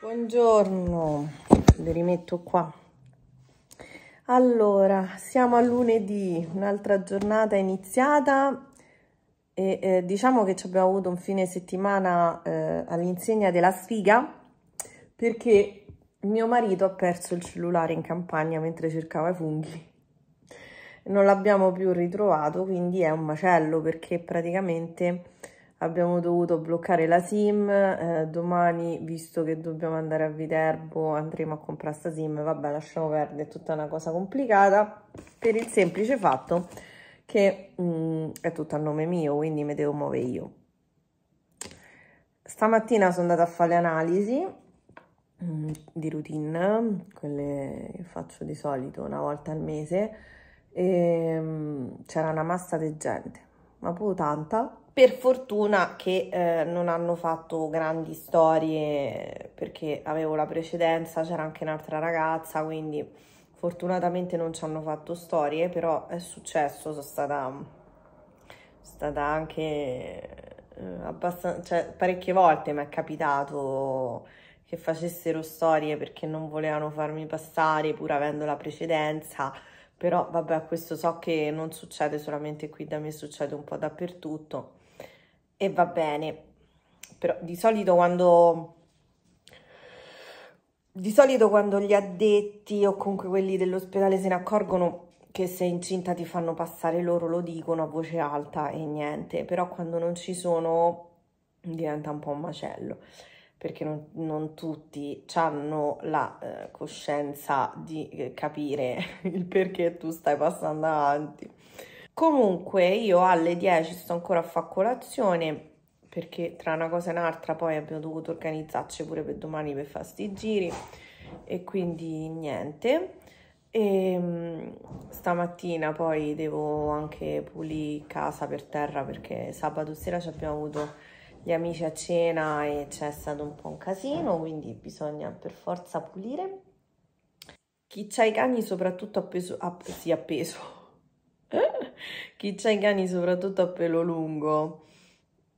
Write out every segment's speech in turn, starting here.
Buongiorno, le rimetto qua. Allora, siamo a lunedì, un'altra giornata iniziata e eh, diciamo che ci abbiamo avuto un fine settimana eh, all'insegna della sfiga perché mio marito ha perso il cellulare in campagna mentre cercava i funghi. Non l'abbiamo più ritrovato, quindi è un macello perché praticamente abbiamo dovuto bloccare la SIM. Eh, domani, visto che dobbiamo andare a Viterbo, andremo a comprare sta SIM. Vabbè, lasciamo perdere, è tutta una cosa complicata per il semplice fatto che mh, mm, è tutto a nome mio, quindi mi devo muovere io. Stamattina sono andata a fare le analisi Mm, di routine, quelle che faccio di solito una volta al mese, ehm, c'era una massa di gente, ma proprio tanta. Per fortuna che eh, non hanno fatto grandi storie perché avevo la precedenza, c'era anche un'altra ragazza, quindi fortunatamente non ci hanno fatto storie, però è successo, sono stata, stata anche eh, abbastanza, cioè parecchie volte mi è capitato che facessero storie perché non volevano farmi passare pur avendo la precedenza, però vabbè questo so che non succede solamente qui da me, succede un po' dappertutto e va bene, però di solito quando... Di solito quando gli addetti o comunque quelli dell'ospedale se ne accorgono che sei incinta ti fanno passare loro, lo dicono a voce alta e niente, però quando non ci sono diventa un po' un macello perché non, non tutti hanno la eh, coscienza di eh, capire il perché tu stai passando avanti. Comunque io alle 10 sto ancora a fare colazione perché tra una cosa e un'altra poi abbiamo dovuto organizzarci pure per domani per fare sti giri e quindi niente. E ehm, stamattina poi devo anche pulire casa per terra perché sabato sera ci abbiamo avuto gli amici a cena e c'è stato un po' un casino, quindi bisogna per forza pulire. Chi ha i cani soprattutto appeso, app, sì, appeso. Chi ha i cani soprattutto a pelo lungo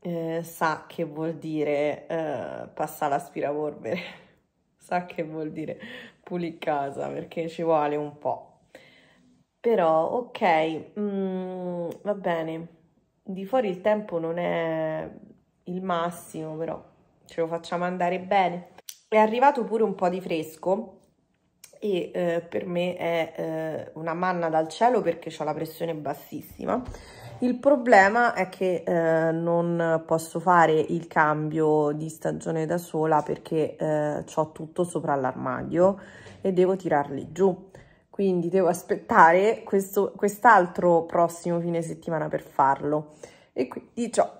eh, sa che vuol dire eh, passare l'aspirapolvere, sa che vuol dire pulire casa perché ci vuole un po'. Però ok, mm, va bene, di fuori il tempo non è il massimo, però ce lo facciamo andare bene. È arrivato pure un po' di fresco e eh, per me è eh, una manna dal cielo perché ho la pressione bassissima. Il problema è che eh, non posso fare il cambio di stagione da sola perché eh, ho tutto sopra l'armadio e devo tirarli giù. Quindi devo aspettare quest'altro quest prossimo fine settimana per farlo. E quindi ho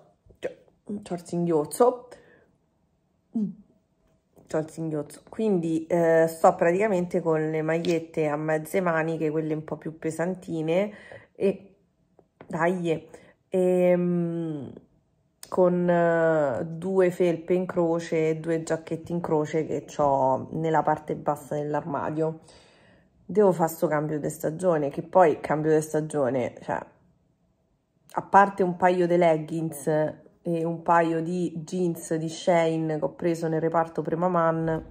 c'ho il singhiozzo, c'ho mm. il singhiozzo, quindi eh, sto praticamente con le magliette a mezze maniche, quelle un po' più pesantine, e dai, e, ehm, con eh, due felpe in croce e due giacchette in croce che ho nella parte bassa dell'armadio. Devo fare sto cambio di stagione, che poi cambio di stagione, cioè, a parte un paio di leggings e un paio di jeans di Shane che ho preso nel reparto man,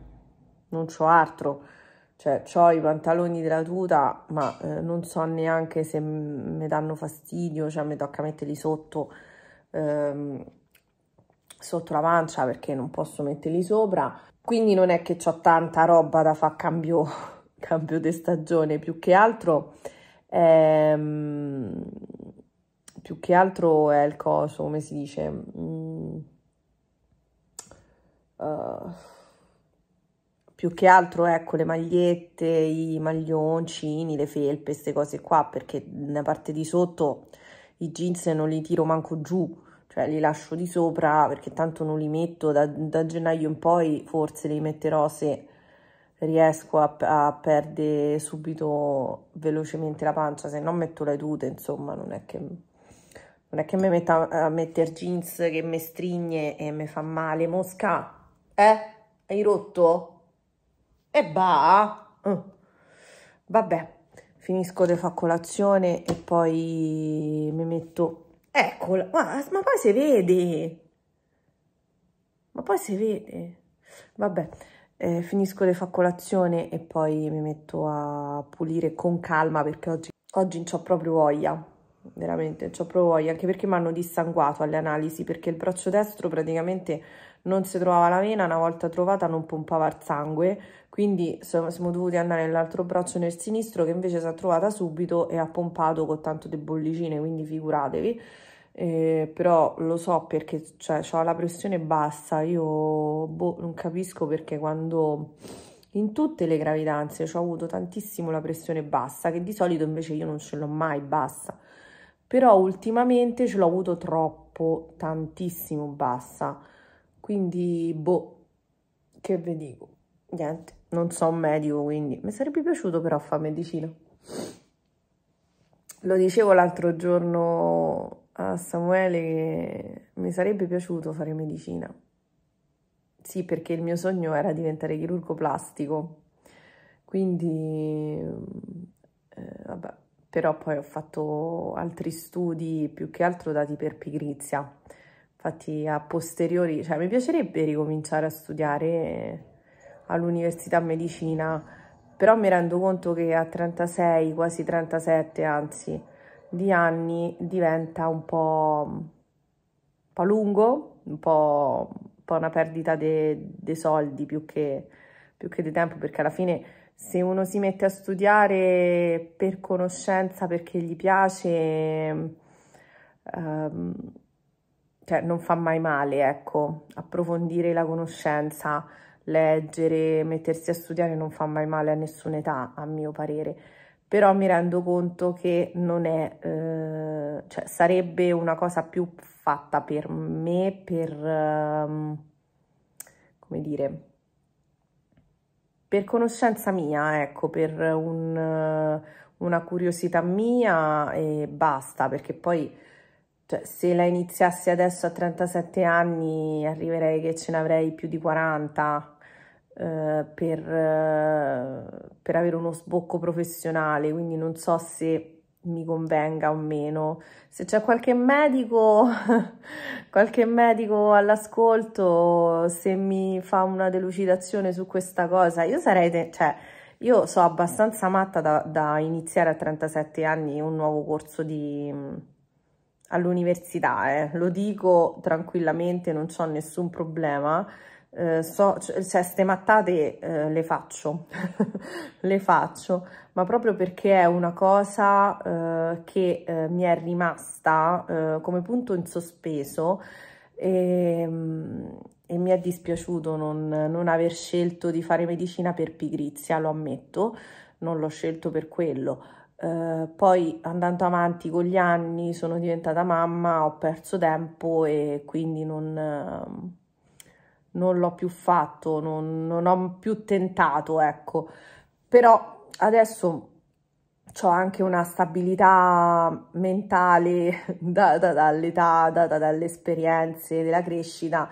non c'ho altro. Cioè, ho i pantaloni della tuta, ma eh, non so neanche se mi danno fastidio, cioè mi tocca metterli sotto, ehm, sotto la pancia perché non posso metterli sopra. Quindi non è che ho tanta roba da fare cambio, cambio di stagione, più che altro... Ehm, più che altro è il coso, come si dice... Mm. Uh più che altro ecco le magliette, i maglioncini, le felpe, queste cose qua, perché nella parte di sotto i jeans non li tiro manco giù, cioè li lascio di sopra perché tanto non li metto, da, da gennaio in poi forse li metterò se riesco a, a perdere subito velocemente la pancia, se no metto le tute, insomma non è che non è che mi metta a mettere jeans che mi strigne e mi fa male, mosca, eh? Hai rotto? E va? Mm. Vabbè, finisco di fare colazione e poi mi metto... Eccola, ma, ma poi si vede! Ma poi si vede! Vabbè, eh, finisco di fare colazione e poi mi metto a pulire con calma perché oggi, oggi non ho proprio voglia veramente, ci ho proprio voglia, anche perché mi hanno dissanguato alle analisi, perché il braccio destro praticamente non si trovava la vena, una volta trovata non pompava il sangue, quindi siamo dovuti andare nell'altro braccio nel sinistro che invece si è trovata subito e ha pompato con tanto di bollicine, quindi figuratevi. Eh, però lo so perché cioè, ho la pressione bassa, io boh, non capisco perché quando in tutte le gravidanze ho avuto tantissimo la pressione bassa, che di solito invece io non ce l'ho mai bassa però ultimamente ce l'ho avuto troppo, tantissimo bassa, quindi boh, che vi dico, niente, non so un medico, quindi mi sarebbe piaciuto però fare medicina. Lo dicevo l'altro giorno a Samuele che mi sarebbe piaciuto fare medicina. Sì, perché il mio sogno era diventare chirurgo plastico, quindi eh, vabbè, però poi ho fatto altri studi più che altro dati per pigrizia. Infatti a posteriori, cioè mi piacerebbe ricominciare a studiare all'università medicina, però mi rendo conto che a 36, quasi 37 anzi, di anni diventa un po', un po lungo, un po', un po', una perdita dei de soldi più che, più che di tempo, perché alla fine se uno si mette a studiare per conoscenza, perché gli piace, ehm, cioè non fa mai male, ecco, approfondire la conoscenza, leggere, mettersi a studiare non fa mai male a nessuna età, a mio parere. Però mi rendo conto che non è, eh, cioè sarebbe una cosa più fatta per me, per, ehm, come dire, per conoscenza mia, ecco, per un, una curiosità mia e basta, perché poi cioè, se la iniziassi adesso a 37 anni arriverei che ce n'avrei più di 40 eh, per, eh, per avere uno sbocco professionale, quindi non so se mi convenga o meno. Se c'è qualche medico, qualche medico all'ascolto, se mi fa una delucidazione su questa cosa, io sarei, cioè, io so abbastanza matta da, da iniziare a 37 anni un nuovo corso di mm, all'università, eh. lo dico tranquillamente, non ho nessun problema eh, so, cioè, stemattate eh, le faccio, le faccio, ma proprio perché è una cosa eh, che eh, mi è rimasta eh, come punto in sospeso e, ehm, e mi è dispiaciuto non, non aver scelto di fare medicina per pigrizia, lo ammetto, non l'ho scelto per quello. Uh, poi andando avanti con gli anni sono diventata mamma, ho perso tempo e quindi non, uh, non l'ho più fatto, non, non, ho più tentato, ecco. Però adesso ho anche una stabilità mentale data dall'età, da, dalle esperienze, della crescita,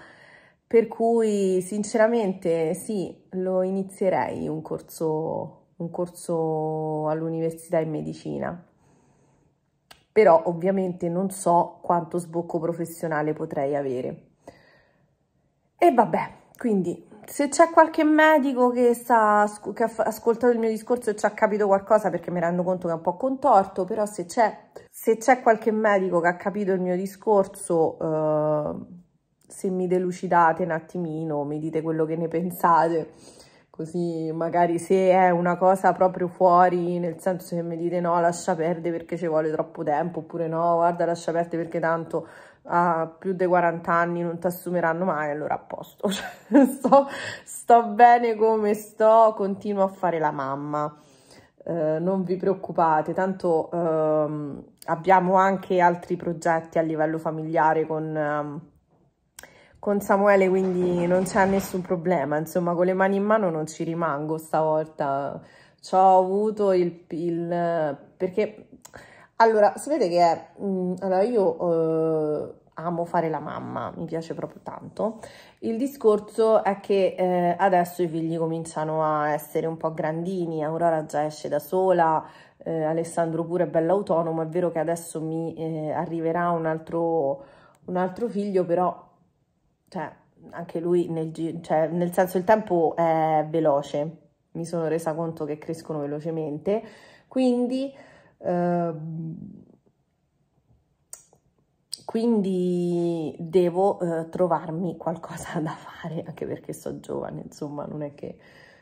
per cui sinceramente sì, lo inizierei un corso, un corso all'università in medicina. Però ovviamente non so quanto sbocco professionale potrei avere. E vabbè, quindi se c'è qualche medico che, sa, che ha ascoltato il mio discorso e ci ha capito qualcosa, perché mi rendo conto che è un po' contorto, però se c'è qualche medico che ha capito il mio discorso, eh, se mi delucidate un attimino, mi dite quello che ne pensate, così magari se è una cosa proprio fuori, nel senso che mi dite no, lascia perdere perché ci vuole troppo tempo, oppure no, guarda, lascia perdere perché tanto a più di 40 anni non ti assumeranno mai, allora a posto. Cioè, sto, sto, bene come sto, continuo a fare la mamma. Eh, non vi preoccupate, tanto ehm, abbiamo anche altri progetti a livello familiare con, ehm, con Samuele, quindi non c'è nessun problema. Insomma, con le mani in mano non ci rimango stavolta. Ci ho avuto il, il perché allora, si vede che Mh, mm, allora, io... Eh, amo fare la mamma, mi piace proprio tanto. Il discorso è che eh, adesso i figli cominciano a essere un po' grandini, Aurora già esce da sola, eh, Alessandro pure è bello autonomo, è vero che adesso mi eh, arriverà un altro, un altro figlio, però cioè, anche lui nel, cioè, nel senso il tempo è veloce, mi sono resa conto che crescono velocemente, quindi Ehm, quindi devo eh, trovarmi qualcosa da fare, anche perché so giovane, insomma, non è che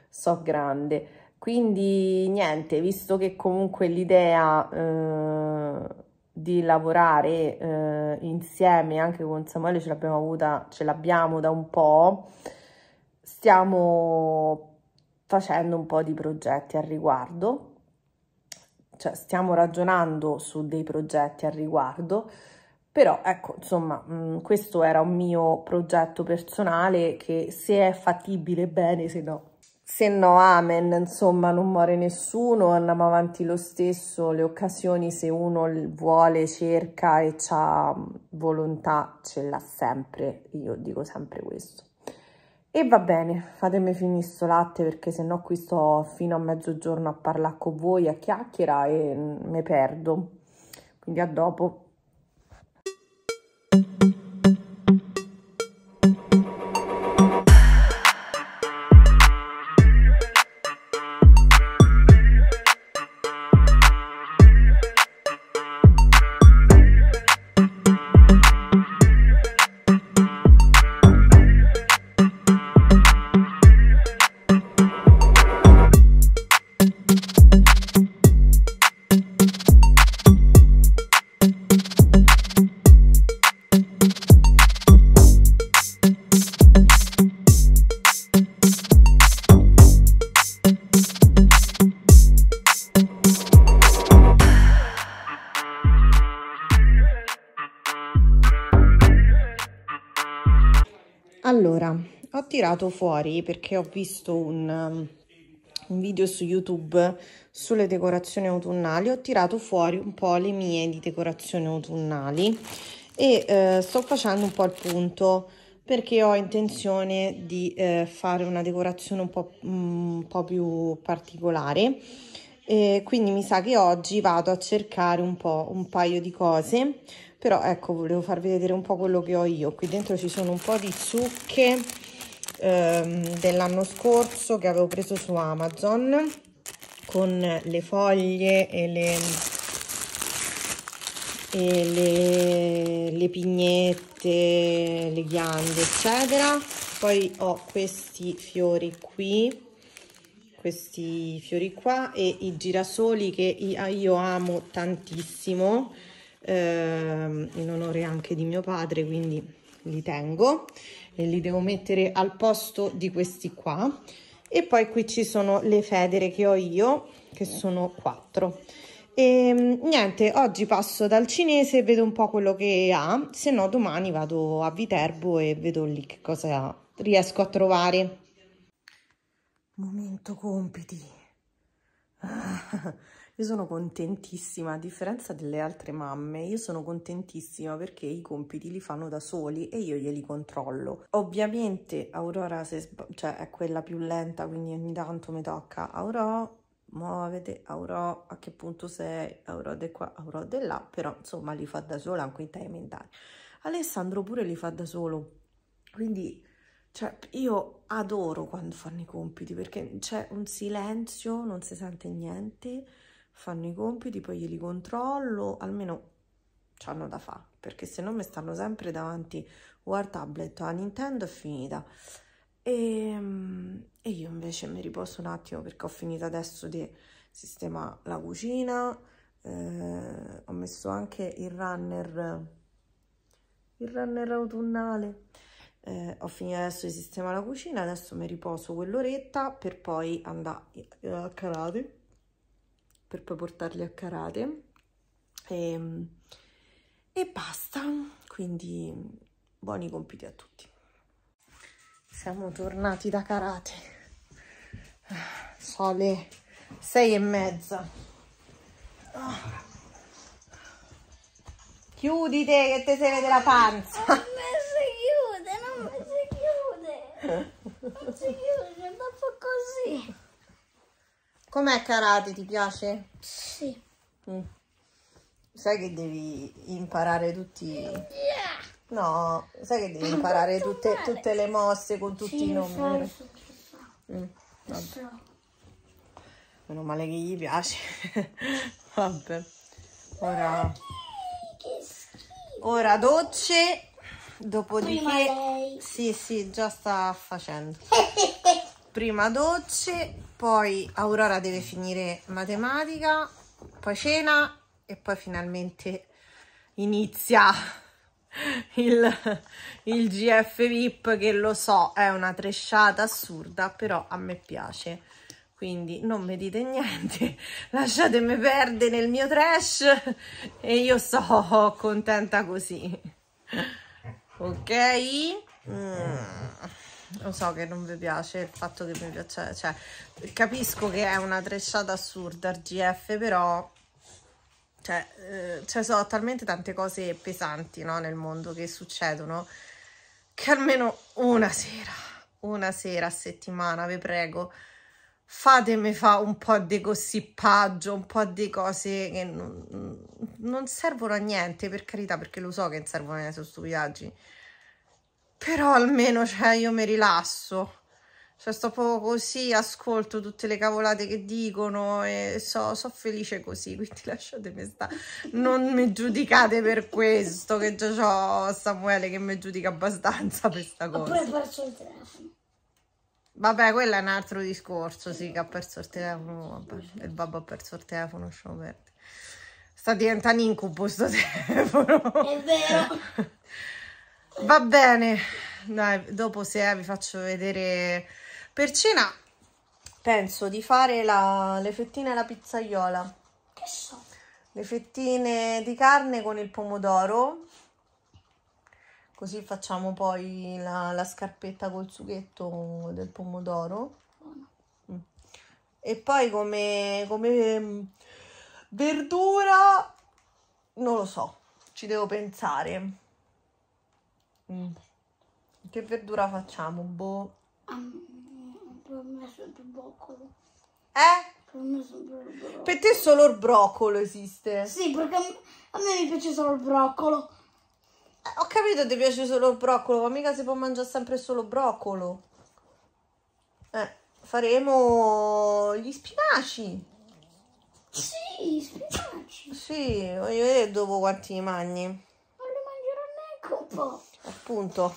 so grande. Quindi niente, visto che comunque l'idea eh, di lavorare eh, insieme anche con Samuele ce l'abbiamo avuta, ce l'abbiamo da un po', stiamo facendo un po' di progetti al riguardo cioè, stiamo ragionando su dei progetti al riguardo, però ecco, insomma, mh, mm, questo era un mio progetto personale che se è fattibile bene, se no se no amen, insomma non muore nessuno, andiamo avanti lo stesso, le occasioni se uno vuole, cerca e ha mm, volontà, ce l'ha sempre, io dico sempre questo. E va bene, fatemi finire sto latte perché sennò qui sto fino a mezzogiorno a parlare con voi, a chiacchiera e mm, me perdo. Quindi a dopo. tirato fuori perché ho visto un, um, un video su YouTube sulle decorazioni autunnali, ho tirato fuori un po' le mie di decorazioni autunnali e eh, sto facendo un po' il punto perché ho intenzione di eh, fare una decorazione un po', mm, un po più particolare e quindi mi sa che oggi vado a cercare un po' un paio di cose però ecco volevo farvi vedere un po' quello che ho io qui dentro ci sono un po' di zucche ehm, dell'anno scorso che avevo preso su Amazon con le foglie e le, e le, le pignette, le ghiande eccetera. Poi ho questi fiori qui questi fiori qua e i girasoli che ah, io amo tantissimo ehm, in onore anche di mio padre quindi li tengo e li devo mettere al posto di questi qua e poi qui ci sono le federe che ho io che sono quattro e ehm, niente oggi passo dal cinese e vedo un po' quello che ha se no domani vado a Viterbo e vedo lì che cosa riesco a trovare momento compiti io sono contentissima, a differenza delle altre mamme, io sono contentissima perché i compiti li fanno da soli e io glieli controllo. Ovviamente Aurora se, cioè, è quella più lenta, quindi ogni tanto mi tocca Aurora, muovete, Aurora, a che punto sei, Aurora di qua, Aurora di là, però insomma li fa da sola anche in time in time. Alessandro pure li fa da solo, quindi cioè, io adoro quando fanno i compiti perché c'è un silenzio, non si sente niente, fanno i compiti, poi li controllo, almeno hanno da fare, perché se no mi stanno sempre davanti o al tablet o a Nintendo è finita. E, ehm, e io invece mi riposo un attimo perché ho finito adesso di sistemare la cucina, eh, ho messo anche il runner, il runner autunnale eh, ho finito adesso di sistemare la cucina, adesso mi riposo quell'oretta per poi andare eh, a karate, per poi portarli a karate e, ehm, e basta, quindi buoni compiti a tutti. Siamo tornati da karate, sono le sei e mezza. Ah. Chiudite che te se vede la panza. così. Io sono andato così. Com'è karate? Ti piace? Sì. Mm. Sai che devi imparare tutti... Yeah. No, sai che devi imparare tutte, tutte, le mosse con tutti sì, i nomi. So, mm. so. Meno male che gli piace. Vabbè. Ora... Ora docce Dopodiché, sì, sì, già sta facendo. Prima docce, poi Aurora deve finire matematica, poi cena e poi finalmente inizia il, il GF VIP che lo so è una tresciata assurda però a me piace quindi non mi dite niente lasciatemi perdere nel mio trash e io sto contenta così ok? Mm. Lo so che non vi piace il fatto che mi piaccia, cioè capisco che è una tresciata assurda RGF, però cioè, eh, cioè sono talmente tante cose pesanti no, nel mondo che succedono che almeno una sera, una sera a settimana, vi prego, fatemi fare un po' di gossipaggio, un po' di cose che non, non servono a niente, per carità, perché lo so che non servono a niente questi viaggi. Però almeno, cioè, io mi rilasso. Cioè, sto proprio così, ascolto tutte le cavolate che dicono e so, so felice così, quindi lasciatemi stare. Non mi giudicate per questo, che già ho Samuele che mi giudica abbastanza per questa cosa. Ho pure perso il telefono. Vabbè, quello è un altro discorso, sì, che ha perso il telefono, vabbè, il babbo ha perso il telefono, lasciamo perdere. Sta diventando incubo sto telefono. È vero. Va bene, dai, dopo se eh, vi faccio vedere per cena, penso di fare la, le fettine alla pizzaiola. Che so? Le fettine di carne con il pomodoro così facciamo poi la, la scarpetta col sughetto del pomodoro. Mm. E poi come, come mm, verdura, non lo so, ci devo pensare. Mm. Che verdura facciamo? Boh. Um, per me solo il broccolo. Eh? Per me solo il broccolo. Per te solo il broccolo esiste? Sì, perché a me mi piace solo il broccolo. Eh, ho capito ti piace solo il broccolo, ma mica si può mangiare sempre solo broccolo. Eh, faremo gli spinaci. Sì, spinaci. Sì, voglio vedere dopo quanti li mangi. Non li mangerò neanche un po'. Appunto.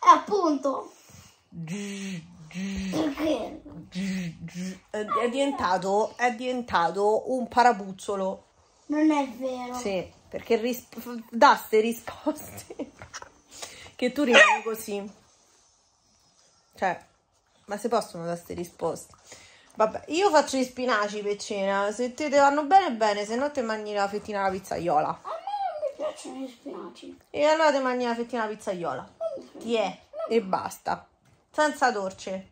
Appunto. È diventato, è diventato un parabuzzolo. Non è vero. Sì perché risp ste risposte che tu rimani così. Cioè, ma se possono dare ste risposte? Vabbè, io faccio gli spinaci per cena, se te, te vanno bene bene, se no te mangi la fettina alla pizzaiola. A me non mi piacciono gli spinaci. E allora te mangi la fettina alla pizzaiola. Ti è, e basta. Senza dolce.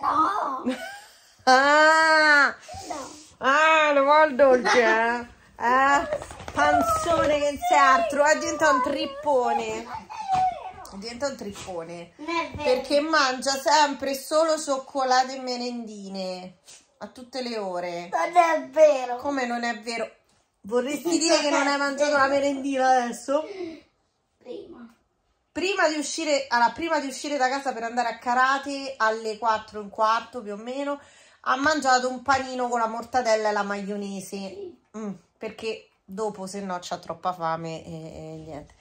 No! ah! No. Ah, non vuol dolce, eh? Eh, panzone che sei altro, è eh, diventato un trippone. Diventa un trippone. Perché mangia sempre solo cioccolate e merendine. A tutte le ore. Non è vero. Come non è vero? Vorresti dire che non hai mangiato la merendina adesso? Prima. Prima di, uscire, allora, prima di uscire da casa per andare a karate alle 4 e un quarto più o meno, ha mangiato un panino con la mortadella e la maionese. Sì. Mm perché dopo se no c'ha troppa fame e, e niente.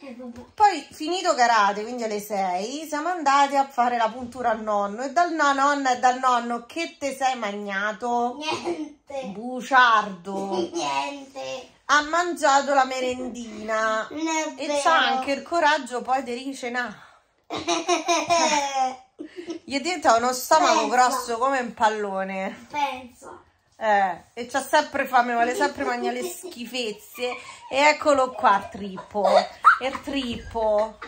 Eh, poi finito karate, quindi alle 6, siamo andati a fare la puntura al nonno e dal no, nonna e dal nonno che te sei magnato? Niente. Buciardo. Niente ha mangiato la merendina e c'ha anche il coraggio poi di ricenare gli è diventato uno stomaco penso. grosso come un pallone penso eh, e c'ha sempre fame, vuole sempre mangiare le schifezze. E eccolo qua, Tripo. Il Tripo.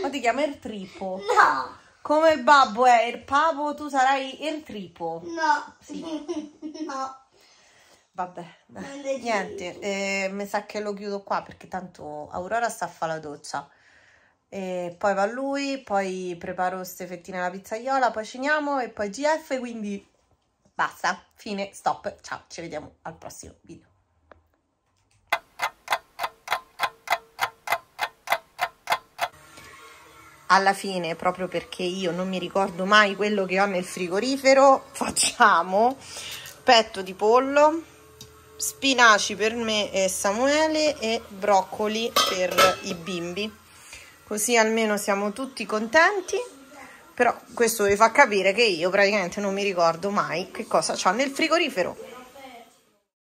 Ma ti chiama il Tripo? No. Come il babbo è il papo, tu sarai il Tripo. No. Sì. No. Vabbè, niente, eh, mi sa che lo chiudo qua perché tanto Aurora sta a fare la doccia. E poi va lui, poi preparo ste fettine alla pizzaiola, poi ceniamo e poi GF, quindi Basta, fine, stop, ciao, ci vediamo al prossimo video. alla fine, proprio perché io non mi ricordo mai quello che ho nel frigorifero, facciamo petto di pollo, spinaci per me e Samuele e broccoli per i bimbi. Così almeno siamo tutti contenti però questo vi fa capire che io praticamente non mi ricordo mai che cosa c'ha nel frigorifero